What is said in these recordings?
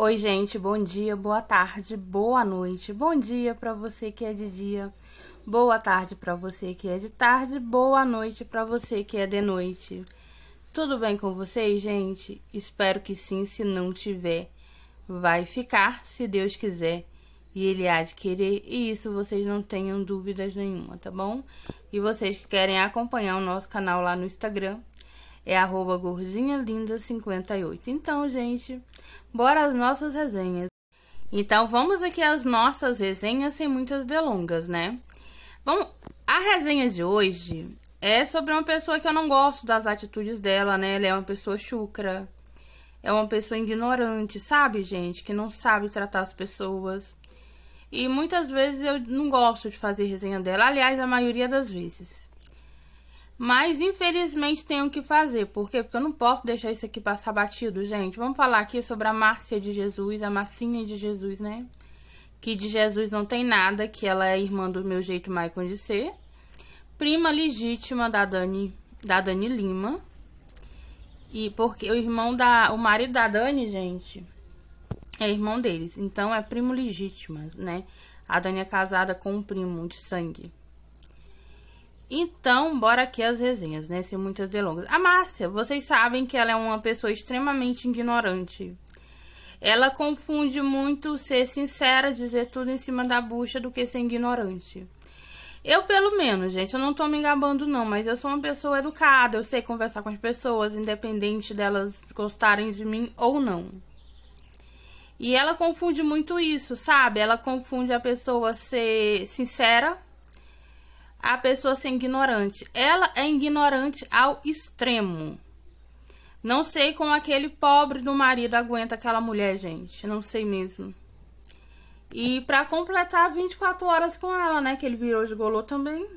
Oi, gente, bom dia, boa tarde, boa noite. Bom dia para você que é de dia, boa tarde para você que é de tarde, boa noite para você que é de noite. Tudo bem com vocês, gente? Espero que sim, se não tiver, vai ficar, se Deus quiser. E ele há de querer, e isso vocês não tenham dúvidas nenhuma, tá bom? E vocês que querem acompanhar o nosso canal lá no Instagram, é arroba gordinhalinda58. Então, gente, bora as nossas resenhas. Então, vamos aqui às nossas resenhas sem muitas delongas, né? Vamos... A resenha de hoje é sobre uma pessoa que eu não gosto das atitudes dela, né? Ela é uma pessoa chucra, é uma pessoa ignorante, sabe, gente? Que não sabe tratar as pessoas. E muitas vezes eu não gosto de fazer resenha dela, aliás, a maioria das vezes. Mas infelizmente tenho que fazer, por quê? Porque eu não posso deixar isso aqui passar batido, gente. Vamos falar aqui sobre a Márcia de Jesus, a massinha de Jesus, né? Que de Jesus não tem nada, que ela é irmã do meu jeito Maicon de ser. Prima legítima da Dani, da Dani Lima. E porque o irmão da. O marido da Dani, gente, é irmão deles. Então é primo legítimo, né? A Dani é casada com um primo de sangue. Então, bora aqui as resenhas, né? Sem muitas delongas. A Márcia, vocês sabem que ela é uma pessoa extremamente ignorante. Ela confunde muito ser sincera, dizer tudo em cima da bucha, do que ser ignorante. Eu, pelo menos, gente, eu não tô me gabando, não, mas eu sou uma pessoa educada, eu sei conversar com as pessoas, independente delas gostarem de mim ou não. E ela confunde muito isso, sabe? Ela confunde a pessoa ser sincera a pessoa ser ignorante. Ela é ignorante ao extremo. Não sei como aquele pobre do marido aguenta aquela mulher, gente. Não sei mesmo. E para completar 24 horas com ela, né? Que ele virou de golô também.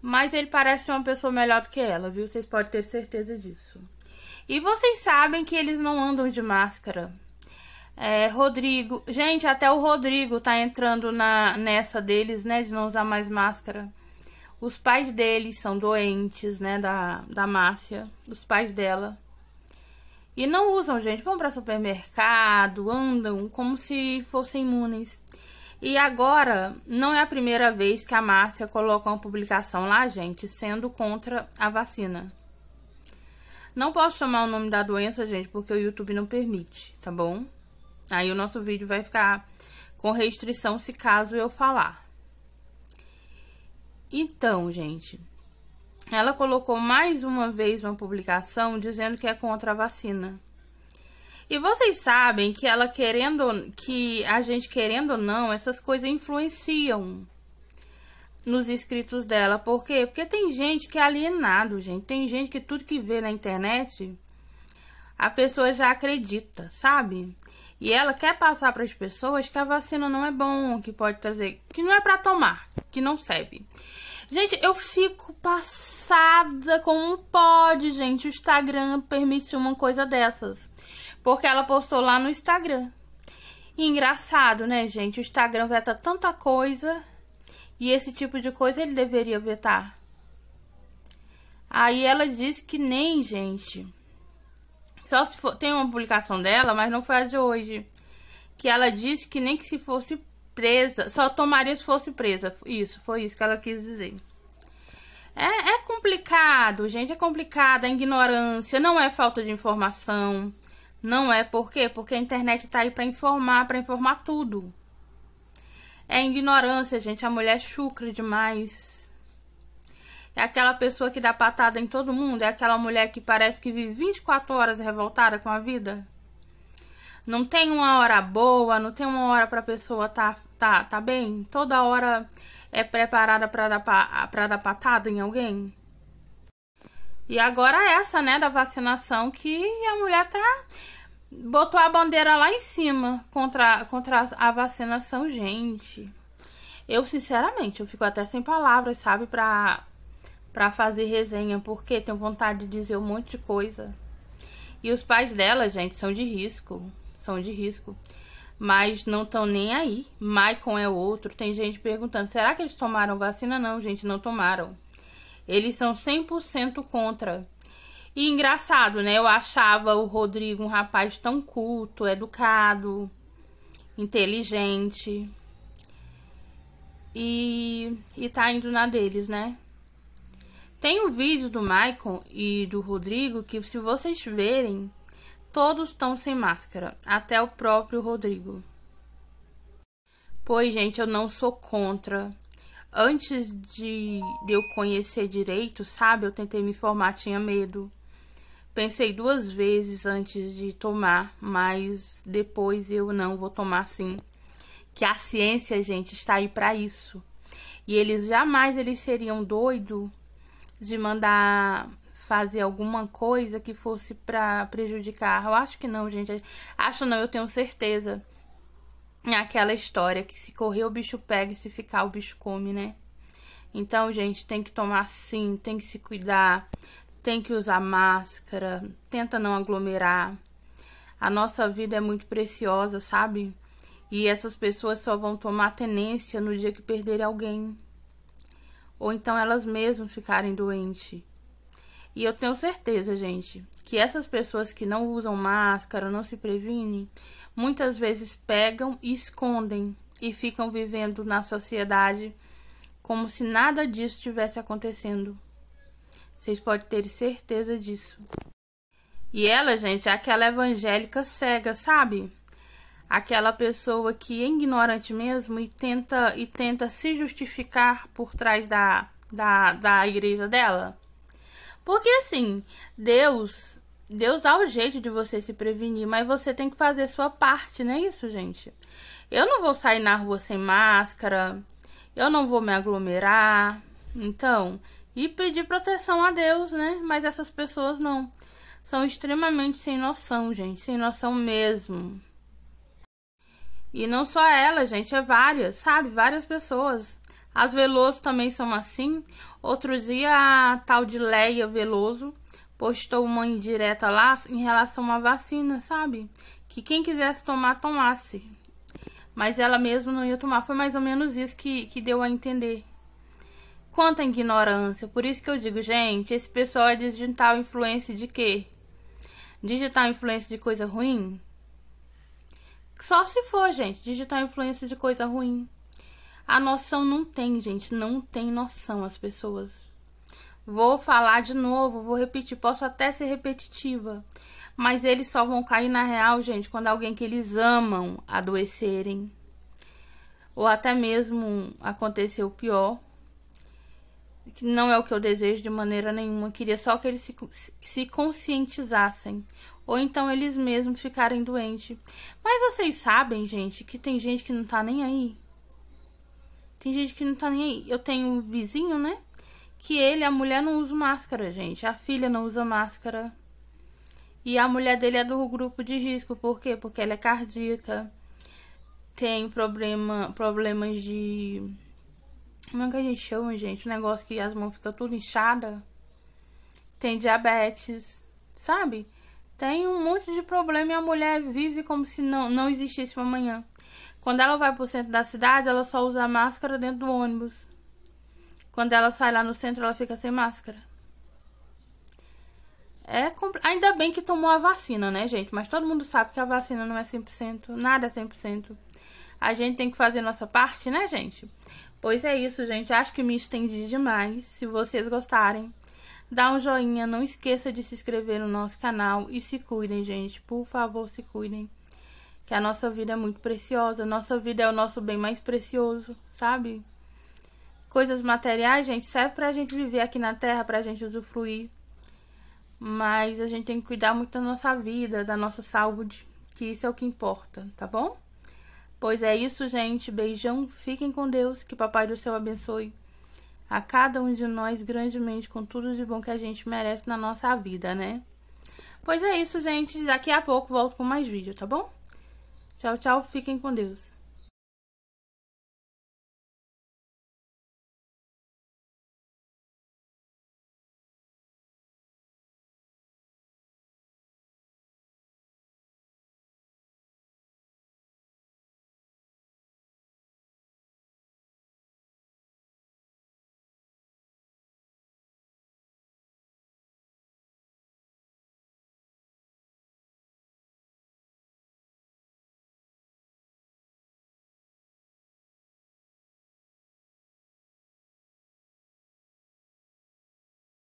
Mas ele parece ser uma pessoa melhor do que ela, viu? Vocês podem ter certeza disso. E vocês sabem que eles não andam de máscara. É, Rodrigo. Gente, até o Rodrigo tá entrando na nessa deles, né? De não usar mais máscara. Os pais deles são doentes, né? Da, da Márcia. Os pais dela. E não usam, gente. Vão para supermercado, andam como se fossem imunes. E agora, não é a primeira vez que a Márcia coloca uma publicação lá, gente, sendo contra a vacina. Não posso chamar o nome da doença, gente, porque o YouTube não permite, tá bom? Aí o nosso vídeo vai ficar com restrição se caso eu falar. Então, gente, ela colocou mais uma vez uma publicação dizendo que é contra a vacina. E vocês sabem que ela querendo, que a gente querendo ou não, essas coisas influenciam nos inscritos dela. Por quê? Porque tem gente que é alienado, gente. Tem gente que tudo que vê na internet, a pessoa já acredita, sabe? E ela quer passar para as pessoas que a vacina não é bom, que pode trazer, que não é para tomar, que não serve. Gente, eu fico passada como pode, gente, o Instagram permite uma coisa dessas. Porque ela postou lá no Instagram. E engraçado, né, gente? O Instagram veta tanta coisa e esse tipo de coisa ele deveria vetar. Aí ela disse que nem, gente. Só se for, tem uma publicação dela, mas não foi a de hoje. Que ela disse que nem que se fosse presa, só tomaria se fosse presa. Isso, foi isso que ela quis dizer. É, é complicado, gente, é complicado. A ignorância não é falta de informação. Não é por quê? Porque a internet tá aí para informar, para informar tudo. É ignorância, gente. A mulher chucra demais. É aquela pessoa que dá patada em todo mundo? É aquela mulher que parece que vive 24 horas revoltada com a vida? Não tem uma hora boa, não tem uma hora pra pessoa tá, tá, tá bem? Toda hora é preparada para dar, pra dar patada em alguém? E agora é essa, né, da vacinação que a mulher tá botou a bandeira lá em cima contra contra a vacinação, gente. Eu sinceramente, eu fico até sem palavras, sabe, para para fazer resenha, porque tenho vontade de dizer um monte de coisa. E os pais dela, gente, são de risco, são de risco. Mas não estão nem aí. Maicon é outro. Tem gente perguntando: será que eles tomaram vacina? Não, gente, não tomaram. Eles são 100% contra. E engraçado, né? Eu achava o Rodrigo um rapaz tão culto, educado, inteligente. E, e tá indo na deles, né? Tem o um vídeo do Maicon e do Rodrigo que, se vocês verem, todos estão sem máscara, até o próprio Rodrigo. Pois, gente, eu não sou contra. Antes de eu conhecer direito, sabe, eu tentei me formar, tinha medo. Pensei duas vezes antes de tomar, mas depois eu não vou tomar sim. Que a ciência, gente, está aí para isso. E eles jamais eles seriam doidos de mandar fazer alguma coisa que fosse para prejudicar. Eu acho que não, gente. Acho não, eu tenho certeza. É aquela história que se correr o bicho pega e se ficar o bicho come, né? Então, gente, tem que tomar sim, tem que se cuidar, tem que usar máscara, tenta não aglomerar. A nossa vida é muito preciosa, sabe? E essas pessoas só vão tomar tenência no dia que perderem alguém ou então elas mesmas ficarem doentes. E eu tenho certeza, gente, que essas pessoas que não usam máscara, não se previnem, muitas vezes pegam e escondem e ficam vivendo na sociedade como se nada disso estivesse acontecendo. Vocês podem ter certeza disso. E ela, gente, é aquela evangélica cega, sabe? aquela pessoa que é ignorante mesmo e tenta e tenta se justificar por trás da, da, da igreja dela. Porque assim, Deus, Deus dá o jeito de você se prevenir, mas você tem que fazer sua parte, não é isso, gente? Eu não vou sair na rua sem máscara, eu não vou me aglomerar, então, e pedir proteção a Deus, né? Mas essas pessoas não. São extremamente sem noção, gente, sem noção mesmo. E não só ela, gente, é várias, sabe? Várias pessoas. As Veloso também são assim. Outro dia a tal de Leia Veloso postou uma indireta lá em relação à vacina, sabe? Que quem quisesse tomar, tomasse. Mas ela mesma não ia tomar. Foi mais ou menos isso que, que deu a entender. Quanta ignorância. Por isso que eu digo, gente, esse pessoal é digital influência de quê? Digital influência de coisa ruim? Só se for, gente, digital influência de coisa ruim. A noção não tem, gente. Não tem noção as pessoas. Vou falar de novo, vou repetir. Posso até ser repetitiva. Mas eles só vão cair na real, gente, quando alguém que eles amam adoecerem. Ou até mesmo acontecer o pior, que não é o que eu desejo de maneira nenhuma. Eu queria só que eles se, se conscientizassem. Ou então eles mesmos ficarem doentes. Mas vocês sabem, gente, que tem gente que não tá nem aí. Tem gente que não tá nem aí. Eu tenho um vizinho, né? Que ele, a mulher não usa máscara, gente. A filha não usa máscara. E a mulher dele é do grupo de risco. Por quê? Porque ela é cardíaca. Tem problema, problemas de como é que a gente chama, gente? O negócio que as mãos ficam tudo inchada. Tem diabetes, sabe? Tem um monte de problema e a mulher vive como se não, não existisse uma manhã. Quando ela vai pro centro da cidade, ela só usa máscara dentro do ônibus. Quando ela sai lá no centro, ela fica sem máscara. É compl... Ainda bem que tomou a vacina, né, gente? Mas todo mundo sabe que a vacina não é 100%, nada é 100%. A gente tem que fazer nossa parte, né, gente? Pois é isso, gente. Acho que me estendi demais. Se vocês gostarem, dá um joinha. Não esqueça de se inscrever no nosso canal e se cuidem, gente. Por favor, se cuidem. Que a nossa vida é muito preciosa. Nossa vida é o nosso bem mais precioso, sabe? Coisas materiais, gente, serve pra gente viver aqui na Terra, pra gente usufruir. Mas a gente tem que cuidar muito da nossa vida, da nossa saúde, que isso é o que importa, tá bom? Pois é isso, gente. Beijão, fiquem com Deus, que Papai do Céu abençoe a cada um de nós grandemente com tudo de bom que a gente merece na nossa vida, né? Pois é isso, gente. Daqui a pouco volto com mais vídeo, tá bom? Tchau, tchau. Fiquem com Deus.